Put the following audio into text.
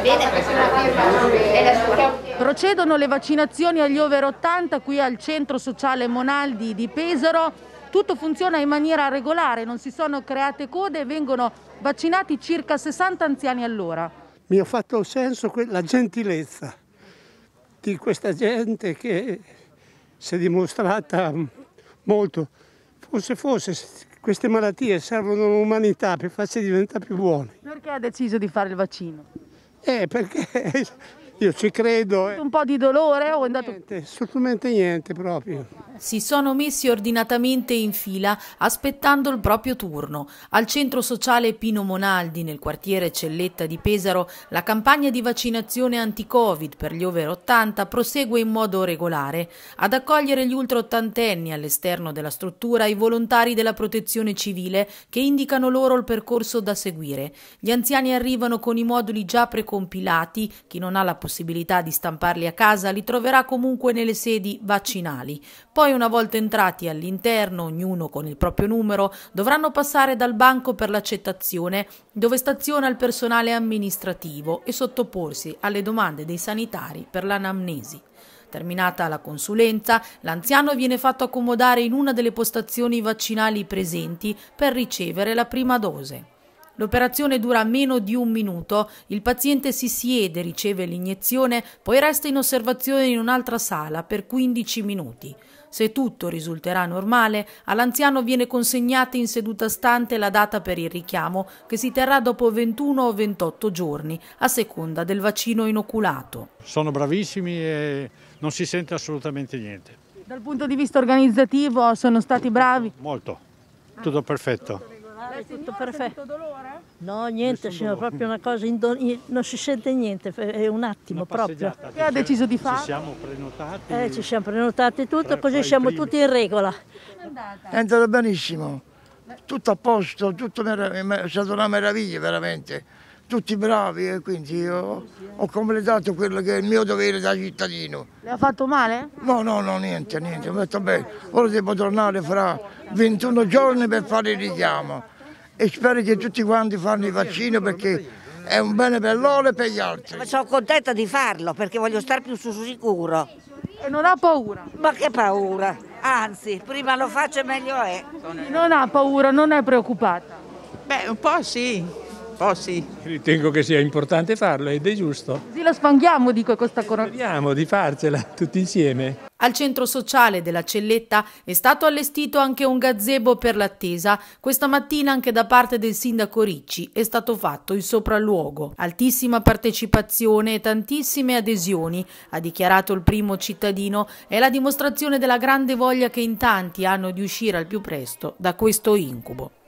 bene la sua. Procedono le vaccinazioni agli over 80 qui al centro sociale Monaldi di Pesaro. Tutto funziona in maniera regolare, non si sono create code e vengono vaccinati circa 60 anziani all'ora. Mi ha fatto senso la gentilezza di questa gente che si è dimostrata molto. Forse, forse queste malattie servono all'umanità per farsi diventare più buoni. Perché ha deciso di fare il vaccino? Eh, perché io ci credo. Eh. Un po' di dolore o è andato? Niente, assolutamente niente proprio. Si sono messi ordinatamente in fila aspettando il proprio turno. Al centro sociale Pino Monaldi, nel quartiere Celletta di Pesaro, la campagna di vaccinazione anti-Covid per gli over 80 prosegue in modo regolare. Ad accogliere gli ultra ottantenni all'esterno della struttura i volontari della protezione civile che indicano loro il percorso da seguire. Gli anziani arrivano con i moduli già precompilati, chi non ha la possibilità possibilità di stamparli a casa li troverà comunque nelle sedi vaccinali. Poi una volta entrati all'interno, ognuno con il proprio numero, dovranno passare dal banco per l'accettazione dove staziona il personale amministrativo e sottoporsi alle domande dei sanitari per l'anamnesi. Terminata la consulenza, l'anziano viene fatto accomodare in una delle postazioni vaccinali presenti per ricevere la prima dose. L'operazione dura meno di un minuto, il paziente si siede, riceve l'iniezione, poi resta in osservazione in un'altra sala per 15 minuti. Se tutto risulterà normale, all'anziano viene consegnata in seduta stante la data per il richiamo che si terrà dopo 21 o 28 giorni, a seconda del vaccino inoculato. Sono bravissimi e non si sente assolutamente niente. Dal punto di vista organizzativo sono stati bravi? Molto, tutto perfetto è tutto perfetto. dolore? No, niente, Nessun signor, proprio una cosa, indon- non si sente niente, è un attimo proprio. Che ha deciso di fare? Ci siamo prenotati. Eh, ci siamo prenotati tutto, fra, così fra siamo tutti in regola. È andata? È andata benissimo, tutto a posto, tutto è stata una meraviglia veramente. Tutti bravi e eh, quindi io ho completato quello che è il mio dovere da cittadino. Le ha fatto male? No, no, no, niente, niente, ho sta bene. Ora devo tornare fra 21 giorni per fare il richiamo e spero che tutti quanti fanno il vaccino perché è un bene per loro e per gli altri. Sono contenta di farlo perché voglio stare più su sicuro. E non ha paura? Ma che paura, anzi, prima lo faccio e meglio è. Non ha paura, non è preoccupata? Beh, un po' sì po', oh, sì. Ritengo che sia importante farlo ed è giusto. Sì, lo sfanghiamo, dico, questa corona. Speriamo di farcela tutti insieme. Al centro sociale della Celletta è stato allestito anche un gazebo per l'attesa. Questa mattina anche da parte del sindaco Ricci è stato fatto il sopralluogo. Altissima partecipazione e tantissime adesioni, ha dichiarato il primo cittadino, è la dimostrazione della grande voglia che in tanti hanno di uscire al più presto da questo incubo.